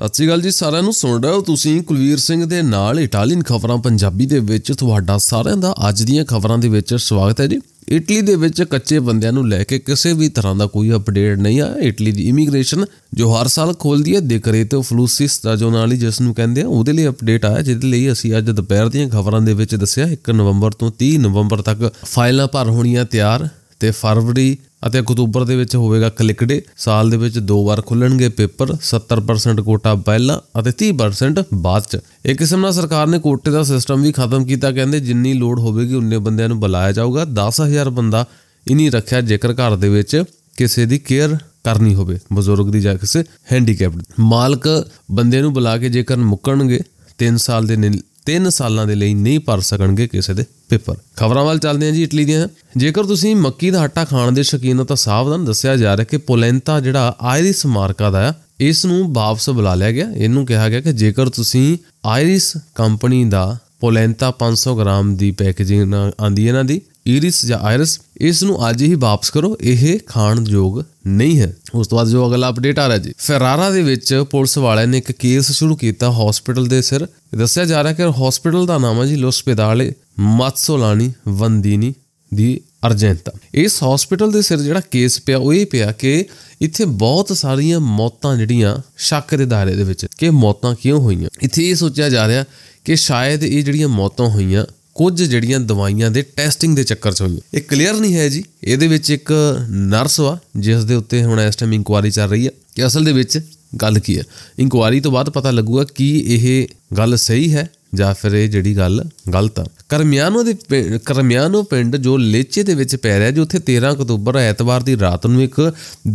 ਸਤਿ ਸ਼੍ਰੀ ਅਕਾਲ ਜੀ ਸਾਰਿਆਂ ਨੂੰ ਸੁਣ ਰਹੇ ਹੋ ਤੁਸੀਂ ਕੁਲਵੀਰ ਸਿੰਘ ਦੇ ਨਾਲ ਇਟਾਲੀਅਨ ਖਬਰਾਂ ਪੰਜਾਬੀ ਦੇ ਵਿੱਚ ਤੁਹਾਡਾ ਸਾਰਿਆਂ ਦਾ ਅੱਜ ਦੀਆਂ ਖਬਰਾਂ ਦੇ ਵਿੱਚ ਸਵਾਗਤ ਹੈ ਜੀ ਇਟਲੀ ਦੇ ਵਿੱਚ ਕੱਚੇ ਬੰਦਿਆਂ ਨੂੰ ਲੈ ਕੇ ਕਿਸੇ ਵੀ ਤਰ੍ਹਾਂ ਦਾ ਕੋਈ ਅਪਡੇਟ ਨਹੀਂ ਆ ਇਟਲੀ ਦੀ ਇਮੀਗ੍ਰੇਸ਼ਨ ਜੋ ਹਰ ਸਾਲ ਖੋਲਦੀ ਹੈ ਤੇ ਫਲੂਸਿਸ ਰਾਜੋਨਾਲੀ ਜਿਸ ਨੂੰ ਕਹਿੰਦੇ ਆ ਉਹਦੇ ਲਈ ਅਪਡੇਟ ਆਇਆ ਜਿਹਦੇ ਲਈ ਅਸੀਂ ਅੱਜ ਦੁਪਹਿਰ ਦੀਆਂ ਖਬਰਾਂ ਦੇ ਵਿੱਚ ਦੱਸਿਆ 1 ਨਵੰਬਰ ਤੋਂ 30 ਨਵੰਬਰ ਤੱਕ ਫਾਈਲਾਂ ਭਰ ਹੋਣੀਆਂ ਤਿਆਰ ਤੇ ਫਰਵਰੀ ਅਤੇ ਅਕਤੂਬਰ ਦੇ ਵਿੱਚ ਹੋਵੇਗਾ ਕਲਿਕਡੇ ਡੇ ਸਾਲ ਦੇ ਵਿੱਚ ਦੋ ਵਾਰ ਖੁੱਲਣਗੇ ਪੇਪਰ 70% ਕੋਟਾ ਪਹਿਲਾਂ ਅਤੇ 30% ਬਾਅਦ ਚ ਇੱਕ ਕਿਸਮ ਨਾਲ ਸਰਕਾਰ ਨੇ ਕੋਟੇ ਦਾ ਸਿਸਟਮ ਵੀ ਖਤਮ ਕੀਤਾ ਕਹਿੰਦੇ ਜਿੰਨੀ ਲੋਡ ਹੋਵੇਗੀ ਉਨੇ ਬੰਦਿਆਂ ਨੂੰ ਬੁਲਾਇਆ ਜਾਊਗਾ 10000 ਬੰਦਾ ਇਨੀ ਰੱਖਿਆ ਜੇਕਰ ਘਰ ਦੇ ਵਿੱਚ ਕਿਸੇ ਦੀ ਕੇਅਰ ਕਰਨੀ ਹੋਵੇ ਬਜ਼ੁਰਗ ਦੀ ਜਾਂ ਕਿਸੇ ਹੈਂਡੀਕੈਪਡ ਮਾਲਕ ਬੰਦੇ ਨੂੰ ਬੁਲਾ ਕੇ ਜੇਕਰ ਮੁੱਕਣਗੇ 3 ਸਾਲ ਦੇ 3 ਸਾਲਾਂ ਦੇ ਲਈ ਨਹੀਂ ਭਰ ਸਕਣਗੇ ਕਿਸੇ ਦੇ ਪੇਪਰ ਖਬਰਾਂ ਵੱਲ ਚੱਲਦੇ ਹਾਂ ਜੀ ਇਟਲੀ ਦੀਆਂ ਜੇਕਰ ਤੁਸੀਂ ਮੱਕੀ ਦਾ ਆਟਾ ਖਾਣ ਦੇ ਸ਼ਕੀਨ ਹੋ ਤਾਂ ਸਾਵਧਾਨ ਦੱਸਿਆ ਜਾ ਰਿਹਾ ਕਿ ਪੋਲੈਂਟਾ ਜਿਹੜਾ ਆਇਰਿਸ ਮਾਰਕਾ ਦਾ ਹੈ ਇਸ ਨੂੰ ਵਾਪਸ ਬੁਲਾ ਲਿਆ ਗਿਆ ਇਹਨੂੰ ਕਿਹਾ ਗਿਆ ਕਿ ਜੇਕਰ ਤੁਸੀਂ ਆਇਰਿਸ ਕੰਪਨੀ ਦਾ ਪੋਲੈਂਟਾ 500 ਗ੍ਰਾਮ ਦੀ ਪੈਕੇਜਿੰਗ ਆਂਦੀ ਇਹਨਾਂ ਦੀ ਇਰਿਸ ਜਾਂ ਆਇਰਸ ਇਸ ਨੂੰ ਅੱਜ ਹੀ ਵਾਪਸ ਕਰੋ ਇਹ ਖਾਣ ਯੋਗ ਨਹੀਂ ਹੈ ਉਸ ਤੋਂ ਬਾਅਦ ਜੋ ਅਗਲਾ ਅਪਡੇਟ ਆ ਰਿਹਾ ਜੀ ਫੈਰਾਰਾ ਦੇ ਵਿੱਚ ਪੁਲਿਸ ਵਾਲਿਆਂ ਨੇ ਇੱਕ ਕੇਸ ਸ਼ੁਰੂ ਕੀਤਾ ਹਸਪੀਟਲ ਦੇ ਸਿਰ ਦੱਸਿਆ ਜਾ ਰਿਹਾ ਕਿ ਹਸਪੀਟਲ ਦਾ ਨਾਮ ਹੈ ਜੀ ਲੋਸਪੇਦਾਲੇ ਮਤਸੋਲਾਨੀ ਵੰਦੀਨੀ ਦੀ ਅਰਜੈਂਟਾ ਇਸ ਹਸਪੀਟਲ ਦੇ ਸਿਰ ਜਿਹੜਾ ਕੇਸ ਪਿਆ ਉਹ ਇਹ ਪਿਆ ਕਿ ਇੱਥੇ ਬਹੁਤ ਸਾਰੀਆਂ ਮੌਤਾਂ ਜਿਹੜੀਆਂ ਸ਼ੱਕ ਦੇ ਦਾਇਰੇ ਦੇ ਵਿੱਚ ਕਿ ਮੌਤਾਂ ਕਿਉਂ ਹੋਈਆਂ ਇੱਥੇ ਇਹ ਸੋਚਿਆ ਜਾ ਰਿਹਾ ਕਿ ਸ਼ਾਇਦ ਇਹ ਜਿਹੜੀਆਂ ਮੌਤਾਂ ਹੋਈਆਂ ਕੁਝ ਜਿਹੜੀਆਂ ਦਵਾਈਆਂ ਦੇ ਟੈਸਟਿੰਗ ਦੇ ਚੱਕਰ 'ਚ ਹੋਈ ਇਹ ਕਲੀਅਰ ਨਹੀਂ ਹੈ ਜੀ ਇਹਦੇ ਵਿੱਚ ਇੱਕ ਨਰਸ ਵਾ ਜਿਸ ਦੇ ਉੱਤੇ ਹੁਣ ਇਸ ਟਾਈਮ ਇਨਕੁਆਰੀ ਚੱਲ ਰਹੀ ਹੈ ਕਿ ਅਸਲ ਦੇ ਵਿੱਚ ਗੱਲ ਕੀ ਹੈ ਇਨਕੁਆਰੀ ਤੋਂ ਬਾਅਦ ਪਤਾ ਲੱਗੂਗਾ ਕਿ ਇਹ ਗੱਲ ਸਹੀ ਹੈ ਜਾਂ ਫਿਰ ਇਹ ਜਿਹੜੀ ਗੱਲ ਗਲਤ ਆ ਕਰਮਿਆਨੋ ਦੇ ਕਰਮਿਆਨੋ ਪਿੰਡ ਜੋ ਲੇਚੇ ਦੇ ਵਿੱਚ ਪੈ ਰਿਹਾ ਜੋ ਉੱਥੇ 13 ਅਕਤੂਬਰ ਐਤਵਾਰ ਦੀ ਰਾਤ ਨੂੰ ਇੱਕ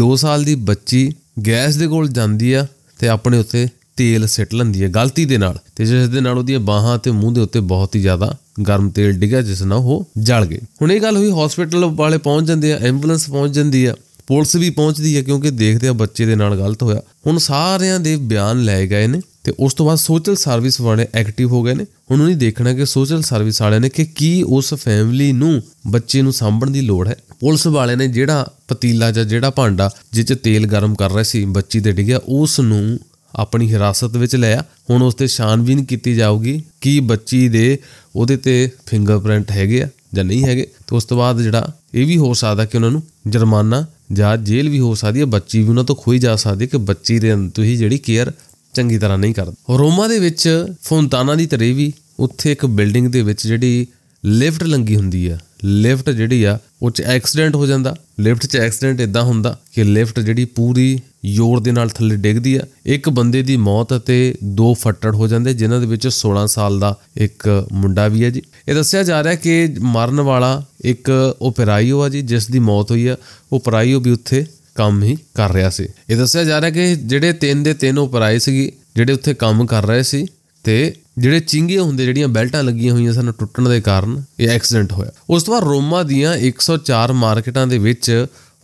2 ਸਾਲ ਦੀ ਬੱਚੀ ਗੈਸ ਦੇ ਕੋਲ ਜਾਂਦੀ ਆ ਤੇ ਆਪਣੇ ਉੱਤੇ ਤੇਲ ਸਿੱਟ ਲੈਂਦੀ ਹੈ ਗਲਤੀ ਦੇ ਨਾਲ ਤੇ ਜਿਸ ਦੇ ਨਾਲ ਉਹਦੀਆਂ ਬਾਹਾਂ ਤੇ ਮੂੰਹ ਦੇ ਉੱਤੇ ਬਹੁਤ ਹੀ ਜ਼ਿਆਦਾ ਗਰਮ ਤੇਲ ਡਿਗਾ ਜਿਸ ਨਾਲ ਉਹ ਜਲ ਗਏ ਹੁਣ ਇਹ ਗੱਲ ਹੋਈ ਹਸਪੀਟਲ ਵਾਲੇ ਪਹੁੰਚ ਜਾਂਦੇ ਆ ਐਂਬੂਲੈਂਸ ਪਹੁੰਚ ਜਾਂਦੀ ਆ ਪੁਲਿਸ ਵੀ ਪਹੁੰਚਦੀ ਆ ਕਿਉਂਕਿ ਦੇਖਦੇ ਆ ਬੱਚੇ ਦੇ ਨਾਲ ਗਲਤ ਹੋਇਆ ਹੁਣ ਸਾਰਿਆਂ ਦੇ ਬਿਆਨ ਲਏ ਗਏ ਨੇ ਤੇ ਉਸ ਤੋਂ ਬਾਅਦ ਸੋਸ਼ਲ ਸਰਵਿਸ ਵਾਲੇ ਐਕਟਿਵ ਹੋ ਗਏ ਨੇ ਹੁਣ ਉਹਨੇ ਦੇਖਣਾ ਕਿ ਸੋਸ਼ਲ ਸਰਵਿਸ ਵਾਲਿਆਂ ਨੇ ਕਿ ਕੀ ਉਸ ਫੈਮਿਲੀ ਨੂੰ ਬੱਚੇ ਨੂੰ ਸਾਂਭਣ ਦੀ ਲੋੜ ਹੈ ਪੁਲਿਸ ਵਾਲਿਆਂ ਨੇ ਜਿਹੜਾ ਪਤੀਲਾ ਜਾਂ ਜਿਹੜਾ ਭਾਂਡਾ ਜਿੱਚ ਤੇਲ ਗਰਮ ਕਰ ਰਿਹਾ ਸੀ ਬੱਚੀ ਤੇ ਡਿਗਿਆ ਉਸ ਨੂੰ ਆਪਣੀ ਹਿਰਾਸਤ ਵਿੱਚ ਲਿਆ ਹੁਣ ਉਸ ਤੇ ਛਾਨਬੀਨ ਕੀਤੀ ਜਾਊਗੀ ਕਿ ਬੱਚੀ ਦੇ ਉਹਦੇ ਤੇ ਫਿੰਗਰਪ੍ਰਿੰਟ ਹੈਗੇ ਆ ਜਾਂ ਨਹੀਂ ਹੈਗੇ ਤੇ ਉਸ ਤੋਂ ਬਾਅਦ ਜਿਹੜਾ ਇਹ ਵੀ ਹੋ ਸਕਦਾ ਕਿ ਉਹਨਾਂ ਨੂੰ ਜੁਰਮਾਨਾ ਜਾਂ ਜੇਲ੍ਹ ਵੀ ਹੋ ਸਕਦੀ ਹੈ ਬੱਚੀ ਵੀ ਉਹਨਾਂ ਤੋਂ ਖੋਈ ਜਾ ਸਕਦੀ ਹੈ ਕਿ ਬੱਚੀ ਦੇ ਤੁਸੀਂ ਜਿਹੜੀ ਕੇਅਰ ਚੰਗੀ ਤਰ੍ਹਾਂ ਨਹੀਂ ਕਰਦੇ ਰੋਮਾ ਦੇ ਵਿੱਚ ਫੋਂਤਾਨਾ ਦੀ ਤਰੇ ਵੀ ਉੱਥੇ ਇੱਕ ਬਿਲਡਿੰਗ ਦੇ ਵਿੱਚ ਜਿਹੜੀ ਲਿਫਟ ਲੰਗੀ ਹੁੰਦੀ ਆ ਲਿਫਟ ਜਿਹੜੀ ਆ ਉਹ ਚ ਐਕਸੀਡੈਂਟ ਹੋ ਜਾਂਦਾ ਲਿਫਟ ਚ ਐਕਸੀਡੈਂਟ ਇਦਾਂ ਹੁੰਦਾ ਕਿ ਲਿਫਟ ਜਿਹੜੀ ਪੂਰੀ ਜ਼ੋਰ ਦੇ ਨਾਲ ਥੱਲੇ ਡਿੱਗਦੀ ਆ ਇੱਕ ਬੰਦੇ ਦੀ ਮੌਤ ਅਤੇ ਦੋ ਫੱਟੜ ਹੋ ਜਾਂਦੇ ਜਿਨ੍ਹਾਂ ਦੇ ਵਿੱਚ 16 ਸਾਲ ਦਾ ਇੱਕ ਮੁੰਡਾ ਵੀ ਹੈ ਜੀ ਇਹ ਦੱਸਿਆ ਜਾ ਰਿਹਾ ਕਿ ਮਰਨ ਵਾਲਾ ਇੱਕ ਉਹ ਪਰਾਈਓ ਆ ਜੀ ਜਿਸ ਦੀ ਮੌਤ ਹੋਈ ਆ ਉਹ ਪਰਾਈਓ ਵੀ ਉੱਥੇ ਕੰਮ ਹੀ ਕਰ ਰਿਹਾ ਸੀ ਇਹ ਦੱਸਿਆ ਜਾ ਰਿਹਾ ਕਿ ਜਿਹੜੇ ਤਿੰਨ ਦੇ ਤਿੰਨ ਉਪਰਾਏ ਸੀਗੇ ਜਿਹੜੇ ਉੱਥੇ ਕੰਮ ਕਰ ਰਹੇ ਸੀ ਤੇ ਜਿਹੜੇ ਚਿੰਗੇ ਹੁੰਦੇ ਜਿਹੜੀਆਂ ਬੈਲਟਾਂ ਲੱਗੀਆਂ ਹੋਈਆਂ ਸਨ ਟੁੱਟਣ ਦੇ ਕਾਰਨ ਇਹ ਐਕਸੀਡੈਂਟ ਹੋਇਆ ਉਸ ਤੋਂ ਬਾਅਦ ਰੋਮਾ ਦੀਆਂ 104 ਮਾਰਕੀਟਾਂ ਦੇ ਵਿੱਚ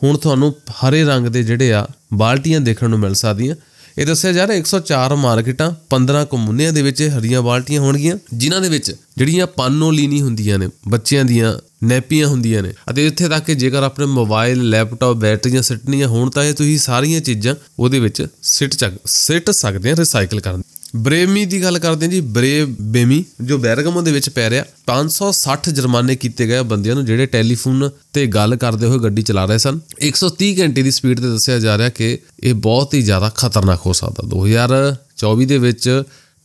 ਹੁਣ ਤੁਹਾਨੂੰ ਹਰੇ ਰੰਗ ਦੇ ਜਿਹੜੇ ਆ ਬਾਲਟੀਆਂ ਦੇਖਣ ਨੂੰ ਮਿਲ ਸਕਦੀਆਂ ਇਹ ਦੱਸਿਆ ਜਾ ਰਿਹਾ 104 ਮਾਰਕੀਟਾਂ 15 ਕਮੂਨਿਆਂ ਦੇ ਵਿੱਚ ਹਰੀਆਂ ਬਾਲਟੀਆਂ ਹੋਣਗੀਆਂ ਜਿਨ੍ਹਾਂ ਦੇ ਵਿੱਚ ਜਿਹੜੀਆਂ ਪਾਨੋ ਲੀਨੀ ਹੁੰਦੀਆਂ ਨੇ ਬੱਚਿਆਂ ਦੀਆਂ ਨੈਪੀਆਂ ਹੁੰਦੀਆਂ ਨੇ ਅਤੇ ਇੱਥੇ ਤੱਕ ਕਿ ਜੇਕਰ ਆਪਣੇ ਮੋਬਾਈਲ ਲੈਪਟਾਪ ਬੈਟਰੀਆਂ ਸਿੱਟਣੀਆਂ ਹੋਣ ਤਾਂ ਇਹ ਤੁਸੀਂ ਸਾਰੀਆਂ ਚੀਜ਼ਾਂ ਉਹਦੇ ਵਿੱਚ ਸਿੱਟ ਚੱਕ ਸਿੱਟ ਸਕਦੇ ਆ ਰੀਸਾਈਕਲ ਕਰਨ ਬ੍ਰੇਮੀ ਦੀ ਗੱਲ ਕਰਦੇ ਹਾਂ ਜੀ ਬ੍ਰੇ ਬੇਮੀ ਜੋ ਬੈਰਗਮੋ ਦੇ ਵਿੱਚ ਪੈ ਰਿਹਾ 560 ਜੁਰਮਾਨੇ ਕੀਤੇ ਗਏ ਬੰਦਿਆਂ ਨੂੰ ਜਿਹੜੇ ਟੈਲੀਫੋਨ ਤੇ ਗੱਲ ਕਰਦੇ ਹੋਏ ਗੱਡੀ ਚਲਾ ਰਹੇ ਸਨ 130 ਘੰਟੇ ਦੀ ਸਪੀਡ ਤੇ ਦੱਸਿਆ ਜਾ ਰਿਹਾ ਕਿ ਇਹ ਬਹੁਤ ਹੀ ਜ਼ਿਆਦਾ ਖਤਰਨਾਕ ਹੋ ਸਕਦਾ 2024 ਦੇ ਵਿੱਚ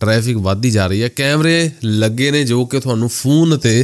ਟ੍ਰੈਫਿਕ ਵਧਦੀ ਜਾ ਰਹੀ ਹੈ ਕੈਮਰੇ ਲੱਗੇ ਨੇ ਜੋ ਕਿ ਤੁਹਾਨੂੰ ਫੋਨ ਤੇ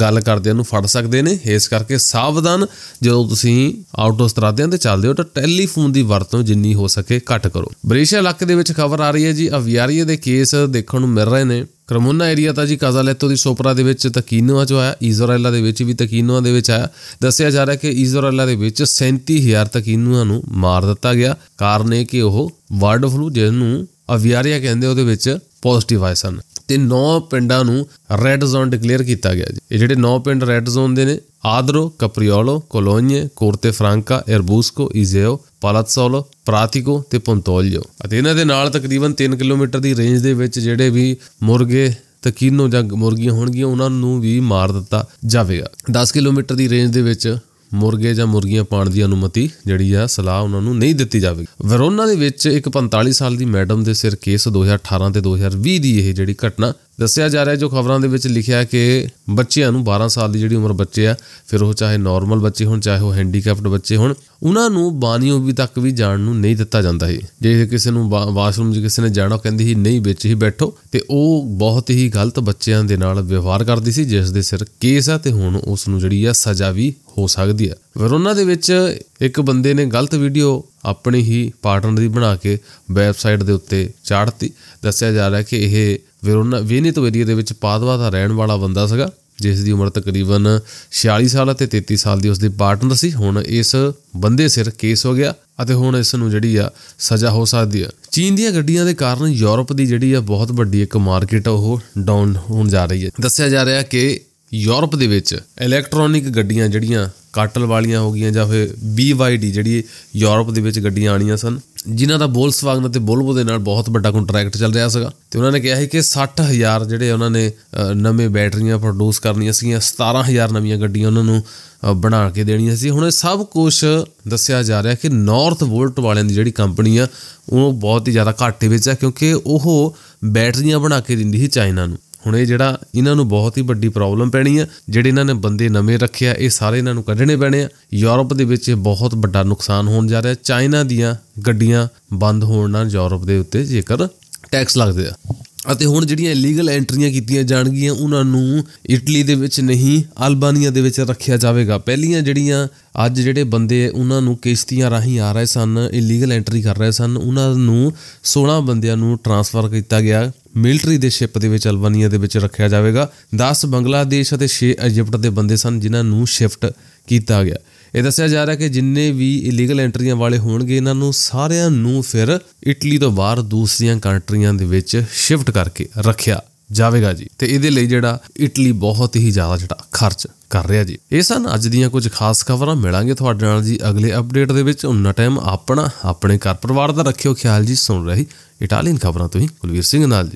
ਗੱਲ ਕਰਦਿਆਂ ਨੂੰ ਫੜ ਸਕਦੇ ਨੇ ਇਸ ਕਰਕੇ ਸਾਵਧਾਨ ਜਦੋਂ ਤੁਸੀਂ ਆਊਟੋ ਸਤਰਾਦਿਆਂ ਤੇ ਚੱਲਦੇ ਹੋ ਤਾਂ ਟੈਲੀਫੋਨ ਦੀ ਵਰਤੋਂ ਜਿੰਨੀ ਹੋ ਸਕੇ ਘੱਟ ਕਰੋ ਬਰੇਸ਼ਾ ਇਲਾਕੇ ਦੇ ਵਿੱਚ ਖਬਰ ਆ ਰਹੀ ਹੈ ਜੀ ਅਵਿਆਰੀਏ ਦੇ ਕੇਸ ਦੇਖਣ ਨੂੰ ਮਿਲ ਰਹੇ ਨੇ ਕਰਮੋਨਾ ਏਰੀਆ ਤਾਂ ਜੀ ਕਾਜ਼ਾਲੇਤੋ ਦੀ ਸੋਪਰਾ ਦੇ ਵਿੱਚ ਤਕੀਨੋਆ ਜੋ ਆਇਆ ਇਜ਼ਰਾਈਲਾ ਦੇ ਵਿੱਚ ਵੀ ਤਕੀਨੋਆ ਦੇ ਵਿੱਚ ਆਇਆ ਦੱਸਿਆ ਜਾ ਰਿਹਾ ਕਿ ਇਜ਼ਰਾਈਲਾ ਦੇ ਵਿੱਚ 37000 ਤਕੀਨੋਆ ਨੂੰ ਮਾਰ ਦਿੱਤਾ ਗਿਆ ਕਾਰਨ ਇਹ ਕਿ ਉਹ ਵਰਡ ਫਲੂ ਜਿਹਨੂੰ ਅਵਿਆਰੀਆ ਕਹਿੰਦੇ ਉਹਦੇ ਵਿੱਚ ਪੋਜ਼ਿਟਿਵ ਆਏ ਸਨ ਤੇ 9 ਪਿੰਡਾਂ ਨੂੰ ਰੈੱਡ ਜ਼ੋਨ ਡਿਕਲੇਅਰ ਕੀਤਾ ਗਿਆ ਜੀ ਇਹ ਜਿਹੜੇ 9 ਪਿੰਡ ਰੈੱਡ ਜ਼ੋਨ ਦੇ ਨੇ ਆਦਰੋ ਕਪਰੀਓਲੋ ਕੋਲੋਨੀਏ ਕੋਰਤੇ ਫਰਾਂਕਾ ਐਰਬੂਸਕੋ ਇਜ਼ੇਓ ਪਾਲਾਟਸੋਲੋ ਪ੍ਰਾਤਿਕੋ ਤੇ ਪੰਤੋਲਿਓ ਅਤੇ ਇਹਨਾਂ ਦੇ ਨਾਲ ਤਕਰੀਬਨ 3 ਕਿਲੋਮੀਟਰ ਦੀ ਰੇਂਜ ਦੇ ਵਿੱਚ ਜਿਹੜੇ ਵੀ ਮੁਰਗੇ ਤਕੀਨੋ ਜਾਂ ਮੁਰਗੀਆਂ ਹੋਣਗੀਆਂ ਉਹਨਾਂ ਨੂੰ ਵੀ ਮਾਰ ਦਿੱਤਾ ਜਾਵੇਗਾ 10 ਕਿਲੋਮੀਟਰ ਦੀ ਰੇਂਜ ਦੇ ਵਿੱਚ ਮੁਰਗੇ ਜਾਂ ਮੁਰਗੀਆਂ ਪਾਣ ਦੀ ਅਨੁਮਤੀ ਜਿਹੜੀ ਆ ਸਲਾਹ ਉਹਨਾਂ ਨੂੰ ਨਹੀਂ ਦਿੱਤੀ ਜਾਵੇਗੀ ਵਰੋਨਾ ਦੇ ਵਿੱਚ ਇੱਕ 45 ਸਾਲ ਦੀ ਮੈਡਮ ਦੇ ਸਿਰ ਕੇਸ 2018 ਤੇ 2020 ਦੀ ਇਹ ਜਿਹੜੀ ਘਟਨਾ ਦੱਸਿਆ ਜਾ ਰਿਹਾ ਜੋ ਖਬਰਾਂ ਦੇ ਵਿੱਚ ਲਿਖਿਆ ਕਿ ਬੱਚਿਆਂ ਨੂੰ 12 ਸਾਲ ਦੀ ਜਿਹੜੀ ਉਮਰ ਬੱਚੇ ਆ ਫਿਰ ਉਹ ਚਾਹੇ ਨਾਰਮਲ ਬੱਚੇ ਹੋਣ ਚਾਹੇ ਉਹ ਹੈਂਡੀਕੈਪਡ ਬੱਚੇ ਹੋਣ ਉਹਨਾਂ ਨੂੰ ਬਾਨੀਓ ਵੀ ਤੱਕ ਵੀ ਜਾਣ ਨੂੰ ਨਹੀਂ ਦਿੱਤਾ ਜਾਂਦਾ ਹੈ ਜੇ ਕਿਸੇ ਨੂੰ ਵਾਸ਼ਰੂਮ ਜੇ ਕਿਸੇ ਨੇ ਜਾਣਾ ਕਹਿੰਦੀ ਸੀ ਨਹੀਂ ਵਿੱਚ ਹੀ ਬੈਠੋ ਤੇ ਉਹ ਬਹੁਤ ਹੀ ਗਲਤ ਬੱਚਿਆਂ ਦੇ ਨਾਲ ਵਿਵਹਾਰ ਕਰਦੀ ਸੀ ਜਿਸ ਦੇ ਸਿਰ ਕੇਸ ਆ ਤੇ ਹੁਣ ਉਸ ਨੂੰ ਜਿਹੜੀ ਆ ਸਜ਼ਾ ਵੀ ਹੋ ਸਕਦੀ ਆ ਵਰੋਨਾ ਦੇ ਵਿੱਚ ਇੱਕ ਬੰਦੇ ਨੇ ਗਲਤ ਵੀਡੀਓ ਆਪਣੀ ਹੀ ਪਾਰਟਨਰ ਦੀ ਬਣਾ ਕੇ ਵੈਬਸਾਈਟ ਦੇ ਉੱਤੇ ਚਾੜਤੀ ਦੱਸਿਆ ਜਾ ਰਿਹਾ ਕਿ ਇਹ ਵੇਰੋਨਾ ਵੇਨੇਤੋ ਏਰੀਆ ਦੇ ਵਿੱਚ ਪਾਦਵਾ ਦਾ ਰਹਿਣ ਵਾਲਾ ਬੰਦਾ ਸੀਗਾ ਜਿਸ ਦੀ ਉਮਰ ਤਕਰੀਬਨ 46 ਸਾਲ ਅਤੇ 33 ਸਾਲ ਦੀ ਉਸ ਦੇ ਪਾਰਟਨਰ ਸੀ ਹੁਣ ਇਸ ਬੰਦੇ ਸਿਰ ਕੇਸ ਹੋ ਗਿਆ ਅਤੇ ਹੁਣ ਇਸ ਨੂੰ ਜਿਹੜੀ ਆ ਸਜ਼ਾ ਹੋ ਸਕਦੀ ਆ ਚੀਨ ਦੀਆਂ ਗੱਡੀਆਂ ਦੇ ਕਾਰਨ ਯੂਰਪ ਦੀ ਜਿਹੜੀ ਆ ਬਹੁਤ ਵੱਡੀ ਇੱਕ ਮਾਰਕੀਟ ਉਹ ਡਾਊਨ ਹੋਣ ਜਾ ਰਹੀ ਹੈ ਦੱਸਿਆ ਜਾ ਰਿਹਾ ਕਿ ਯੂਰਪ ਦੇ ਵਿੱਚ ਇਲੈਕਟ੍ਰੋਨਿਕ ਗੱਡੀਆਂ ਜਿਹੜੀਆਂ ਕਾਟਲ ਵਾਲੀਆਂ ਹੋ ਗਈਆਂ ਜਾਂ ਫਿਰ BYD ਜਿਹੜੀ ਯੂਰਪ ਦੇ ਵਿੱਚ ਗੱਡੀਆਂ ਆਣੀਆਂ ਸਨ ਜਿਨ੍ਹਾਂ ਦਾ ਬੋਲਸਵਾਗਨ ਤੇ ਬੋਲਵੋ ਦੇ ਨਾਲ ਬਹੁਤ ਵੱਡਾ ਕੰਟਰੈਕਟ ਚੱਲ ਰਿਹਾ ਸੀਗਾ ਤੇ ਉਹਨਾਂ ਨੇ ਕਿਹਾ ਸੀ ਕਿ 60000 ਜਿਹੜੇ ਉਹਨਾਂ ਨੇ ਨਵੇਂ ਬੈਟਰੀਆਂ ਪ੍ਰੋਡਿਊਸ ਕਰਨੀਆਂ ਸੀਗੀਆਂ 17000 ਨਵੀਆਂ ਗੱਡੀਆਂ ਉਹਨਾਂ ਨੂੰ ਬਣਾ ਕੇ ਦੇਣੀਆਂ ਸੀ ਹੁਣ ਇਹ ਸਭ ਕੁਝ ਦੱਸਿਆ ਜਾ ਰਿਹਾ ਕਿ ਨਾਰਥ ਵੋਲਟ ਵਾਲਿਆਂ ਦੀ ਜਿਹੜੀ ਕੰਪਨੀ ਆ ਉਹ ਬਹੁਤ ਹੀ ਜ਼ਿਆਦਾ ਘਾਟੇ ਵਿੱਚ ਆ ਕਿਉਂਕਿ ਉਹ ਬੈਟਰੀਆਂ ਬਣਾ ਕੇ ਦਿੰਦੀ ਸੀ ਚਾਈਨਾ ਨੂੰ ਹੁਣ ਇਹ ਜਿਹੜਾ ਇਹਨਾਂ ਨੂੰ ਬਹੁਤ ਹੀ ਵੱਡੀ ਪ੍ਰੋਬਲਮ ਪੈਣੀ ਆ ਜਿਹੜੇ ਇਹਨਾਂ ਨੇ ਬੰਦੇ ਨਵੇਂ ਰੱਖਿਆ ਇਹ ਸਾਰੇ ਇਹਨਾਂ ਨੂੰ ਕੱਢਣੇ ਪੈਣੇ ਆ ਯੂਰਪ ਦੇ ਵਿੱਚ ਬਹੁਤ ਵੱਡਾ ਨੁਕਸਾਨ ਹੋਣ ਜਾ ਰਿਹਾ ਚਾਈਨਾ ਦੀਆਂ ਗੱਡੀਆਂ ਬੰਦ ਹੋਣ ਨਾਲ ਯੂਰਪ ਦੇ ਉੱਤੇ ਜੇਕਰ ਟੈਕਸ ਲੱਗਦੇ ਆ ਅਤੇ ਹੁਣ ਜਿਹੜੀਆਂ ਇਲੀਗਲ ਐਂਟਰੀਆਂ ਕੀਤੀਆਂ ਜਾਣਗੀਆਂ ਉਹਨਾਂ ਨੂੰ ਇਟਲੀ ਦੇ ਵਿੱਚ ਨਹੀਂ ਅਲਬਾਨੀਆ ਦੇ ਵਿੱਚ ਰੱਖਿਆ ਜਾਵੇਗਾ ਪਹਿਲੀਆਂ ਜਿਹੜੀਆਂ ਅੱਜ ਜਿਹੜੇ ਬੰਦੇ ਉਹਨਾਂ ਨੂੰ ਕਿਸ਼ਤੀਆਂ ਰਾਹੀਂ ਆ ਰਹੇ ਸਨ ਇਲੀਗਲ ਐਂਟਰੀ ਕਰ ਰਹੇ ਸਨ ਉਹਨਾਂ ਨੂੰ 16 ਬੰਦਿਆਂ ਨੂੰ ਟ੍ਰਾਂਸਫਰ ਕੀਤਾ ਗਿਆ ਮਿਲਟਰੀ ਦੇ ਸ਼ਿਪ ਦੇ ਵਿੱਚ ਅਲਬਾਨੀਆ ਦੇ ਵਿੱਚ ਰੱਖਿਆ ਜਾਵੇਗਾ 10 ਬੰਗਲਾਦੇਸ਼ ਅਤੇ 6 ਇਜੀਪਟ ਦੇ ਬੰਦੇ ਸਨ ਜਿਨ੍ਹਾਂ ਨੂੰ ਸ਼ਿਫਟ ਕੀਤਾ ਗਿਆ ਇਹ ਦੱਸਿਆ ਜਾ ਰਿਹਾ ਕਿ ਜਿੰਨੇ ਵੀ ਇਲੀਗਲ ਐਂਟਰੀਆਂ ਵਾਲੇ ਹੋਣਗੇ ਇਹਨਾਂ ਨੂੰ ਸਾਰਿਆਂ ਨੂੰ ਫਿਰ ਇਟਲੀ ਤੋਂ ਬਾਹਰ ਦੂਸਰੀਆਂ ਕੰਟਰੀਆਂ ਦੇ ਵਿੱਚ ਸ਼ਿਫਟ ਕਰਕੇ ਰੱਖਿਆ ਜਾਵੇਗਾ ਜੀ ਤੇ ਇਹਦੇ ਲਈ ਜਿਹੜਾ ਇਟਲੀ ਬਹੁਤ ਹੀ ਜ਼ਿਆਦਾ ਜਿਹੜਾ ਖਰਚ ਕਰ ਰਿਹਾ ਜੀ ਇਹ ਸਨ ਅੱਜ ਦੀਆਂ ਕੁਝ ਖਾਸ ਖਬਰਾਂ ਮਿਲਾਂਗੇ ਤੁਹਾਡੇ ਨਾਲ ਜੀ ਅਗਲੇ ਅਪਡੇਟ ਦੇ ਵਿੱਚ ਉਹਨਾਂ ਟਾਈਮ ਆਪਣਾ ਆਪਣੇ ਘਰ ਪਰਿਵਾਰ ਦਾ ਰੱਖਿਓ ਖਿਆਲ ਜੀ ਸੁਣ ਰਹੀ ਇਟਾਲੀਅਨ ਖਬਰਾਂ ਤੋਂ ਹੀ ਕੁਲਵੀਰ ਸਿੰਘ ਨਾਲ